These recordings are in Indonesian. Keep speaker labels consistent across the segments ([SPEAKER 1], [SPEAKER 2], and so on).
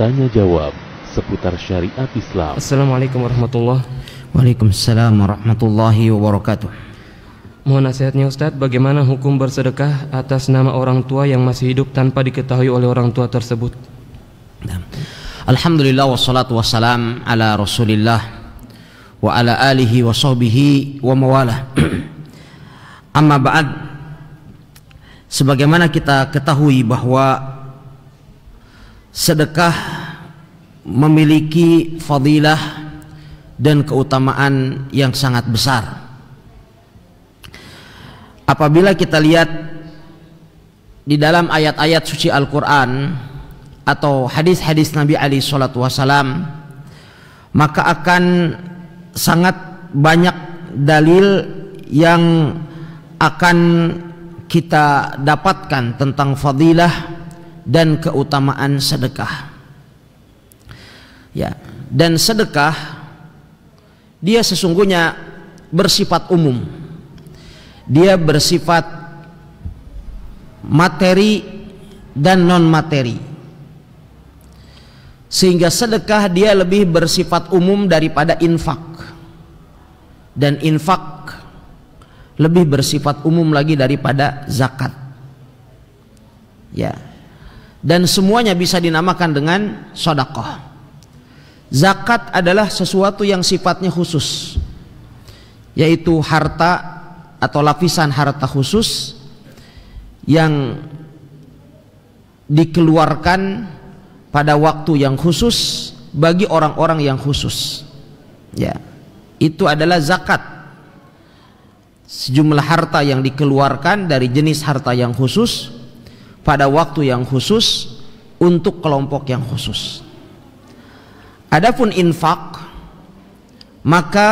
[SPEAKER 1] Tanya jawab seputar syariat Islam. Assalamualaikum warahmatullahi Waalaikumsalam warahmatullahi wabarakatuh. Mohon nasihatnya Ustadz, bagaimana hukum bersedekah atas nama orang tua yang masih hidup tanpa diketahui oleh orang tua tersebut? Alhamdulillah wassalatu wassalam ala rasulillah wa ala alihi wa sahbihi wa mawalah Amma ba'd Sebagaimana kita ketahui bahwa sedekah memiliki fadilah dan keutamaan yang sangat besar. Apabila kita lihat di dalam ayat-ayat suci Al-Qur'an atau hadis-hadis Nabi Ali salatu wasalam maka akan sangat banyak dalil yang akan kita dapatkan tentang fadilah dan keutamaan sedekah. Ya, dan sedekah dia sesungguhnya bersifat umum. Dia bersifat materi dan non materi. Sehingga sedekah dia lebih bersifat umum daripada infak. Dan infak lebih bersifat umum lagi daripada zakat. Ya, dan semuanya bisa dinamakan dengan sodakoh zakat adalah sesuatu yang sifatnya khusus yaitu harta atau lapisan harta khusus yang dikeluarkan pada waktu yang khusus bagi orang-orang yang khusus ya itu adalah zakat sejumlah harta yang dikeluarkan dari jenis harta yang khusus pada waktu yang khusus untuk kelompok yang khusus. Adapun infak maka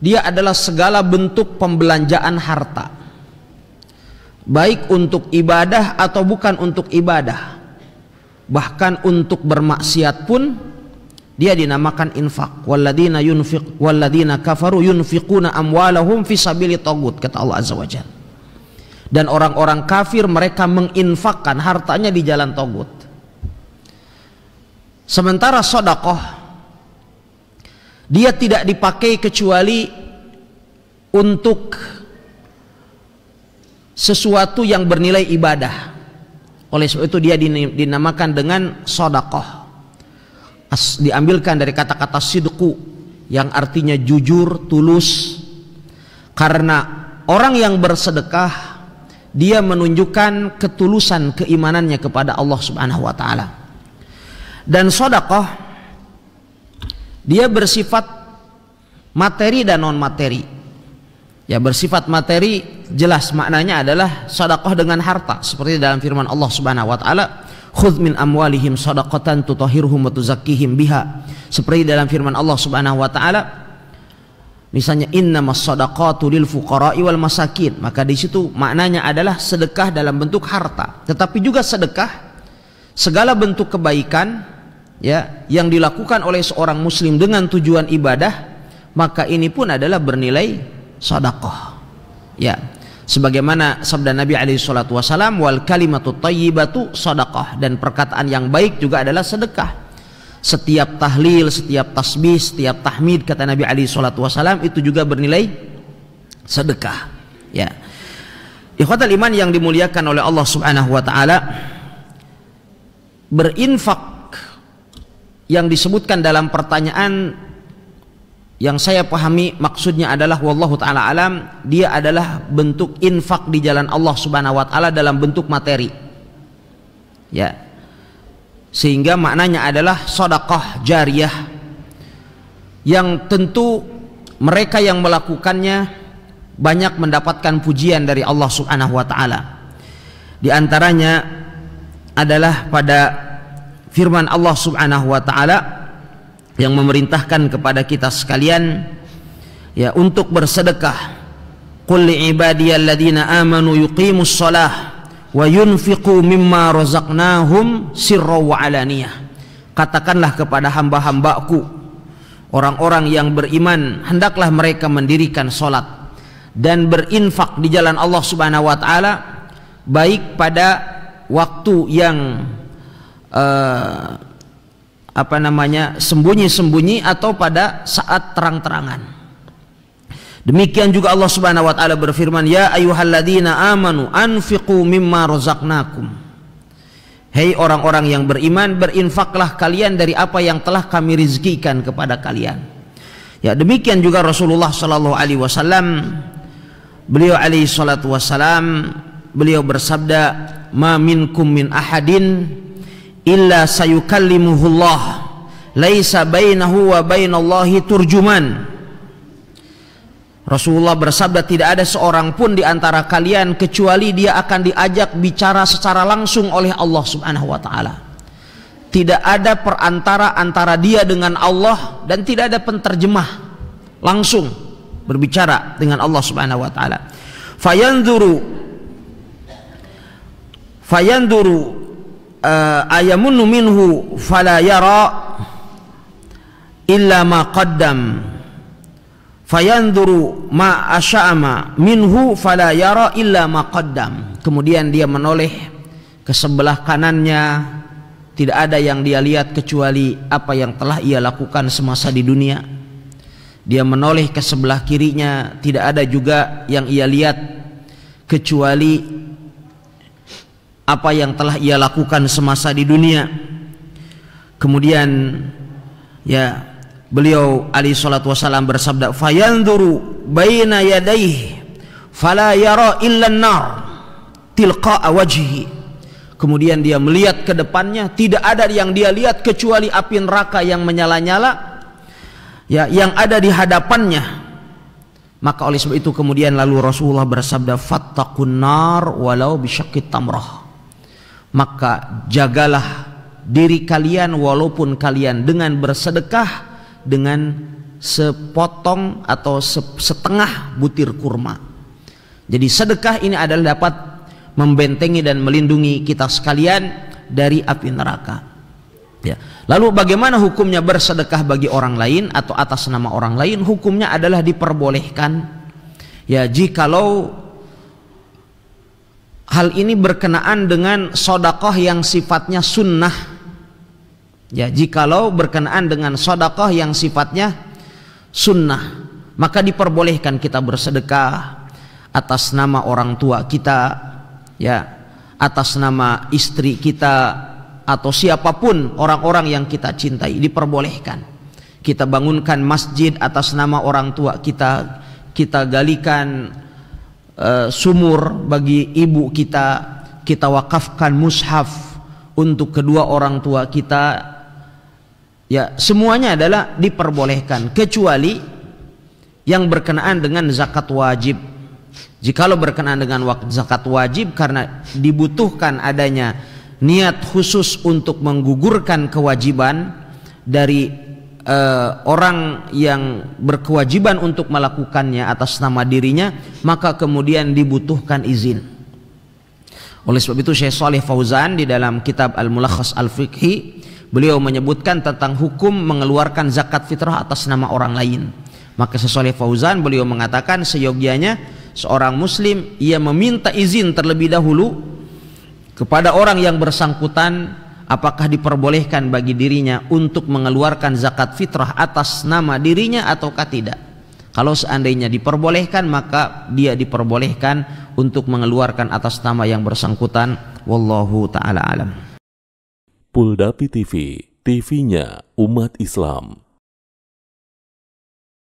[SPEAKER 1] dia adalah segala bentuk pembelanjaan harta baik untuk ibadah atau bukan untuk ibadah bahkan untuk bermaksiat pun dia dinamakan infak Walladina yunfiq walladina kafaru yunfiquna amwalahum fi sabili kata Allah azza wajalla dan orang-orang kafir mereka menginfakkan hartanya di jalan togut sementara sodakoh dia tidak dipakai kecuali untuk sesuatu yang bernilai ibadah oleh sebab itu dia dinamakan dengan sodakoh As, diambilkan dari kata-kata sidku yang artinya jujur, tulus karena orang yang bersedekah dia menunjukkan ketulusan keimanannya kepada Allah Subhanahu wa taala. Dan sedekah dia bersifat materi dan non materi. Ya bersifat materi jelas maknanya adalah sedekah dengan harta seperti dalam firman Allah Subhanahu wa taala khudh min amwalihim sadaqatan tutahhiruhum wa tuzakkihim biha seperti dalam firman Allah Subhanahu wa taala Misalnya inna masadaqatu lil fuqara'i wal masakin. Maka di situ maknanya adalah sedekah dalam bentuk harta. Tetapi juga sedekah segala bentuk kebaikan ya yang dilakukan oleh seorang muslim dengan tujuan ibadah maka ini pun adalah bernilai sedekah. Ya. Sebagaimana sabda Nabi alaihi wasallam wal kalimatu thayyibatu sedekah dan perkataan yang baik juga adalah sedekah setiap tahlil, setiap tasbih, setiap tahmid kata Nabi Ali Shallallahu Wasallam itu juga bernilai sedekah. Ya. Ikhwatal iman yang dimuliakan oleh Allah Subhanahu wa taala berinfak yang disebutkan dalam pertanyaan yang saya pahami maksudnya adalah wallahu taala alam dia adalah bentuk infak di jalan Allah Subhanahu wa taala dalam bentuk materi. Ya, sehingga maknanya adalah sodakoh jariah yang tentu mereka yang melakukannya banyak mendapatkan pujian dari Allah Subhanahu wa taala. Di antaranya adalah pada firman Allah Subhanahu wa taala yang memerintahkan kepada kita sekalian ya untuk bersedekah. Qul li ibadiyalladzina amanu yuqimus salah wa yunfiqu mimma razaqnahum sirra wa alaniyah katakanlah kepada hamba-hambaku orang-orang yang beriman hendaklah mereka mendirikan solat dan berinfak di jalan Allah Subhanahu wa taala baik pada waktu yang uh, apa namanya sembunyi-sembunyi atau pada saat terang-terangan Demikian juga Allah Subhanahu wa taala berfirman, "Ya ayyuhalladzina amanu anfiqu mimma razaqnakum." Hei orang-orang yang beriman, berinfaklah kalian dari apa yang telah kami rizkikan kepada kalian. Ya, demikian juga Rasulullah sallallahu alaihi wasallam beliau alaihi salatu wasallam beliau bersabda, "Ma minkum min ahadin illa sayukallimuhullah laisa bainahu wa bainallahi turjuman." Rasulullah bersabda tidak ada seorang pun di antara kalian kecuali dia akan diajak bicara secara langsung oleh Allah Subhanahu wa taala. Tidak ada perantara antara dia dengan Allah dan tidak ada penterjemah. Langsung berbicara dengan Allah Subhanahu wa taala. Fayanzuru Fayanzuru eh, ayamun minhu fala yara illa ma qaddam fayanduru ma asyama minhu fala yara illa ma qaddam kemudian dia menoleh ke sebelah kanannya tidak ada yang dia lihat kecuali apa yang telah ia lakukan semasa di dunia dia menoleh ke sebelah kirinya tidak ada juga yang ia lihat kecuali apa yang telah ia lakukan semasa di dunia kemudian ya beliau alaihi salatu wasalam bersabda fayanzuru baina yadayhi fala yara illa nar tilqa wajhi kemudian dia melihat ke depannya tidak ada yang dia lihat kecuali api neraka yang menyala-nyala ya yang ada di hadapannya maka oleh sebab itu kemudian lalu Rasulullah bersabda fattaqun nar walau bisyaqqit tamrah maka jagalah diri kalian walaupun kalian dengan bersedekah dengan sepotong atau setengah butir kurma. Jadi sedekah ini adalah dapat membentengi dan melindungi kita sekalian dari api neraka. Ya. Lalu bagaimana hukumnya bersedekah bagi orang lain atau atas nama orang lain? Hukumnya adalah diperbolehkan. Ya, jikalau hal ini berkenaan dengan sodakoh yang sifatnya sunnah Ya, jikalau berkenaan dengan sodakoh yang sifatnya sunnah, maka diperbolehkan kita bersedekah atas nama orang tua kita, ya, atas nama istri kita atau siapapun orang-orang yang kita cintai diperbolehkan. Kita bangunkan masjid atas nama orang tua kita, kita galikan uh, sumur bagi ibu kita, kita wakafkan mushaf untuk kedua orang tua kita ya semuanya adalah diperbolehkan kecuali yang berkenaan dengan zakat wajib jikalau berkenaan dengan zakat wajib karena dibutuhkan adanya niat khusus untuk menggugurkan kewajiban dari uh, orang yang berkewajiban untuk melakukannya atas nama dirinya maka kemudian dibutuhkan izin oleh sebab itu Syekh Saleh Fauzan di dalam kitab Al-Mulakhas Al-Fiqhi beliau menyebutkan tentang hukum mengeluarkan zakat fitrah atas nama orang lain. Maka sesoleh Fauzan beliau mengatakan seyogianya seorang muslim ia meminta izin terlebih dahulu kepada orang yang bersangkutan apakah diperbolehkan bagi dirinya untuk mengeluarkan zakat fitrah atas nama dirinya ataukah tidak. Kalau seandainya diperbolehkan maka dia diperbolehkan untuk mengeluarkan atas nama yang bersangkutan wallahu taala alam. Pulda PTV, TV-nya Umat Islam.